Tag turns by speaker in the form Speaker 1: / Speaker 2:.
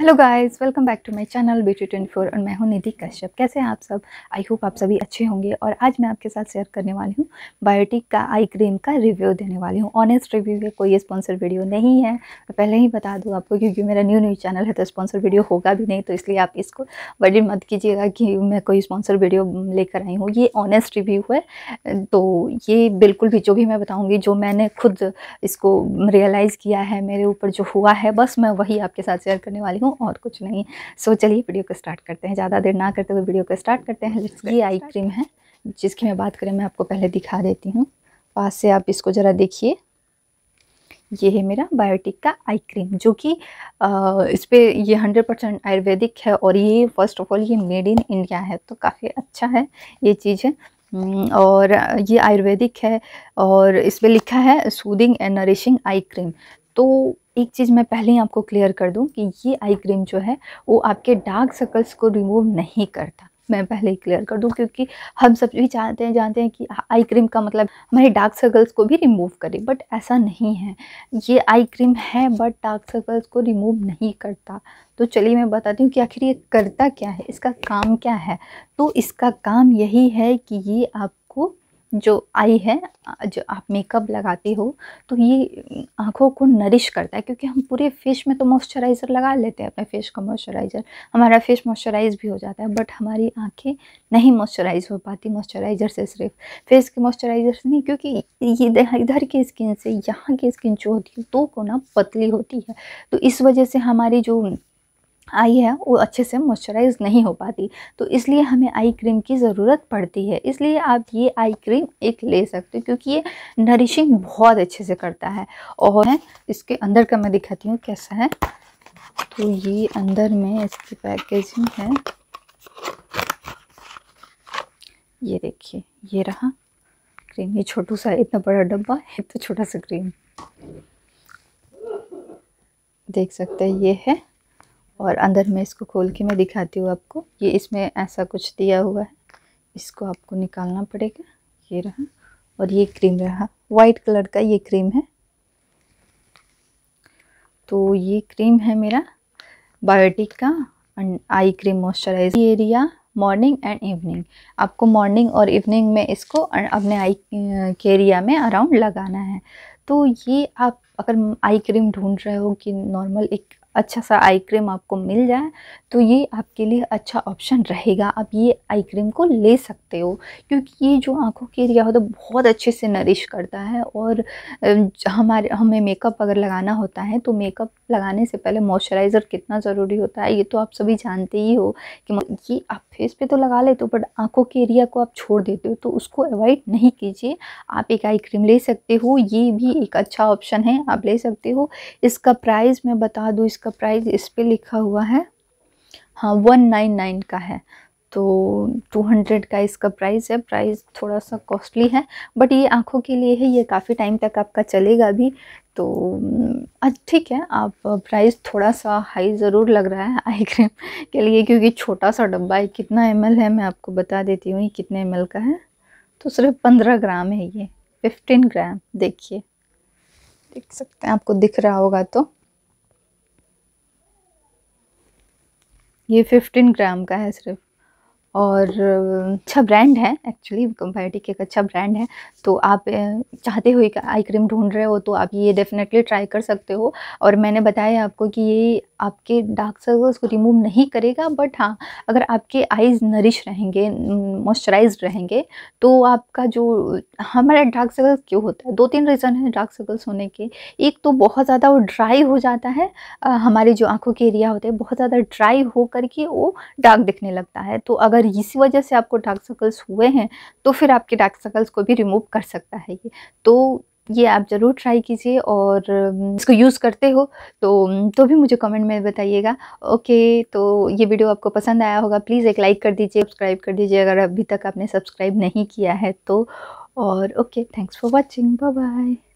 Speaker 1: hello guys welcome back to my channel T twenty four और मैं हूं निधि कश्यप कैसे हैं आप सब आई होप आप सभी अच्छे होंगे और आज मैं आपके साथ शेयर करने वाली हूं बायोटिक का आई क्रीम का रिव्यू देने वाली हूं ऑनेस्ट रिव्यू है कोई स्पॉन्सर वीडियो नहीं है मैं पहले ही बता दूं आपको क्योंकि मेरा न्यू न्यू चैनल है तो स्पॉन्सर वीडियो होगा भी नहीं तो इसलिए आप इसको बड़ी मत कीजिएगा कि मैं कोई स्पॉन्सर वीडियो लेकर आई हूँ ये ऑनेस्ट रिव्यू है तो ये बिल्कुल भी जो भी मैं बताऊँगी जो मैंने खुद इसको रियलाइज़ किया है मेरे ऊपर जो हुआ है बस मैं वही आपके साथ शेयर करने वाली हूँ हूँ और कुछ नहीं सो चलिए वीडियो को स्टार्ट करते हैं ज़्यादा देर ना करते हुए वीडियो को स्टार्ट करते हैं ये आई क्रीम है जिसकी मैं बात करें मैं आपको पहले दिखा देती हूँ पास से आप इसको ज़रा देखिए ये है मेरा बायोटिक का आई क्रीम जो कि इस पर ये हंड्रेड परसेंट आयुर्वेदिक है और ये फर्स्ट ऑफ ऑल ये मेड इन इंडिया है तो काफ़ी अच्छा है ये चीज़ है हम्म, और ये आयुर्वेदिक है और इस पर लिखा है soothing and nourishing eye cream तो एक चीज़ मैं पहले ही आपको क्लियर कर दूं कि ये आई क्रीम जो है वो आपके डार्क सर्कल्स को रिमूव नहीं करता मैं पहले ही क्लियर कर दूं क्योंकि हम सब भी चाहते हैं जानते हैं कि आई क्रीम का मतलब हमारे डार्क सर्कल्स को भी रिमूव करे बट ऐसा नहीं है ये आई क्रीम है बट डार्क सर्कल्स को रिमूव नहीं करता तो चलिए मैं बताती हूँ कि आखिर ये करता क्या है इसका काम क्या है तो इसका काम यही है कि ये आप जो आई है जो आप मेकअप लगाती हो तो ये आँखों को नरिश करता है क्योंकि हम पूरे फेस में तो मॉइस्चराइज़र लगा लेते हैं अपने फेस का मॉइस्चराइज़र हमारा फेस मॉइस्चराइज भी हो जाता है बट हमारी आँखें नहीं मॉइस्चराइज हो पाती मॉइस्चराइज़र से सिर्फ फेस के मॉइस्चराइज़र से नहीं क्योंकि ये इधर की स्किन से यहाँ की स्किन जो होती है तो को ना पतली होती है तो इस वजह से हमारी जो आई है वो अच्छे से मॉइस्चराइज नहीं हो पाती तो इसलिए हमें आई क्रीम की ज़रूरत पड़ती है इसलिए आप ये आई क्रीम एक ले सकते हो क्योंकि ये नरिशिंग बहुत अच्छे से करता है और इसके अंदर का मैं दिखाती हूँ कैसा है तो ये अंदर में इसकी पैकेजिंग है ये देखिए ये रहा क्रीम ये छोटू सा इतना बड़ा डब्बा है तो छोटा सा क्रीम देख सकते हैं ये है और अंदर में इसको खोल के मैं दिखाती हूँ आपको ये इसमें ऐसा कुछ दिया हुआ है इसको आपको निकालना पड़ेगा ये रहा और ये क्रीम रहा वाइट कलर का ये क्रीम है तो ये क्रीम है मेरा बायोटिक का and eye cream moisturize area morning and evening आपको मॉर्निंग और इवनिंग में इसको अपने आई के एरिया में अराउंड लगाना है तो ये आप अगर आई क्रीम ढूंढ रहे हो कि नॉर्मल एक अच्छा सा आई क्रीम आपको मिल जाए तो ये आपके लिए अच्छा ऑप्शन रहेगा आप ये आई क्रीम को ले सकते हो क्योंकि ये जो आँखों के एरिया होता है बहुत अच्छे से नरिश करता है और हमारे हमें मेकअप अगर लगाना होता है तो मेकअप लगाने से पहले मॉइस्चराइज़र कितना ज़रूरी होता है ये तो आप सभी जानते ही हो कि ये आप फेस पे तो लगा लेते हो बट आँखों के एरिया को आप छोड़ देते हो तो उसको अवॉइड नहीं कीजिए आप एक आई क्रीम ले सकते हो ये भी एक अच्छा ऑप्शन है आप ले सकते हो इसका प्राइस मैं बता दूँ इसका प्राइस इस पर लिखा हुआ है हाँ वन नाइन नाइन का है तो टू हंड्रेड का इसका प्राइस है प्राइस थोड़ा सा कॉस्टली है बट ये आँखों के लिए है ये काफ़ी टाइम तक आपका चलेगा भी तो ठीक है आप प्राइस थोड़ा सा हाई ज़रूर लग रहा है आई क्रीम के लिए क्योंकि छोटा सा डब्बा है कितना एम है मैं आपको बता देती हूँ कितने एम का है तो सिर्फ पंद्रह ग्राम है ये फिफ्टीन ग्राम देखिए देख सकते हैं आपको दिख रहा होगा तो ये फिफ्टीन ग्राम का है सिर्फ और अच्छा ब्रांड है एक्चुअली बायोटिक एक अच्छा ब्रांड है तो आप चाहते हुए आई क्रीम ढूंढ रहे हो तो आप ये डेफिनेटली ट्राई कर सकते हो और मैंने बताया आपको कि ये आपके डार्क सर्कल्स को रिमूव नहीं करेगा बट हाँ अगर आपके आइज़ नरिश रहेंगे मॉइस्चराइज mm, रहेंगे तो आपका जो हमारा डार्क सर्कल्स क्यों होता है दो तीन रीज़न है डार्क सर्कल्स होने के एक तो बहुत ज़्यादा वो ड्राई हो जाता है हमारे जो आँखों के एरिया होते हैं बहुत ज़्यादा ड्राई हो के वो डार्क दिखने लगता है तो अगर इसी वजह से आपको डार्क सर्कल्स हुए हैं तो फिर आपके डार्क सर्कल्स को भी रिमूव कर सकता है ये तो ये आप ज़रूर ट्राई कीजिए और इसको यूज़ करते हो तो तो भी मुझे कमेंट में बताइएगा ओके तो ये वीडियो आपको पसंद आया होगा प्लीज़ एक लाइक कर दीजिए सब्सक्राइब कर दीजिए अगर अभी तक आपने सब्सक्राइब नहीं किया है तो और okay thanks for watching bye bye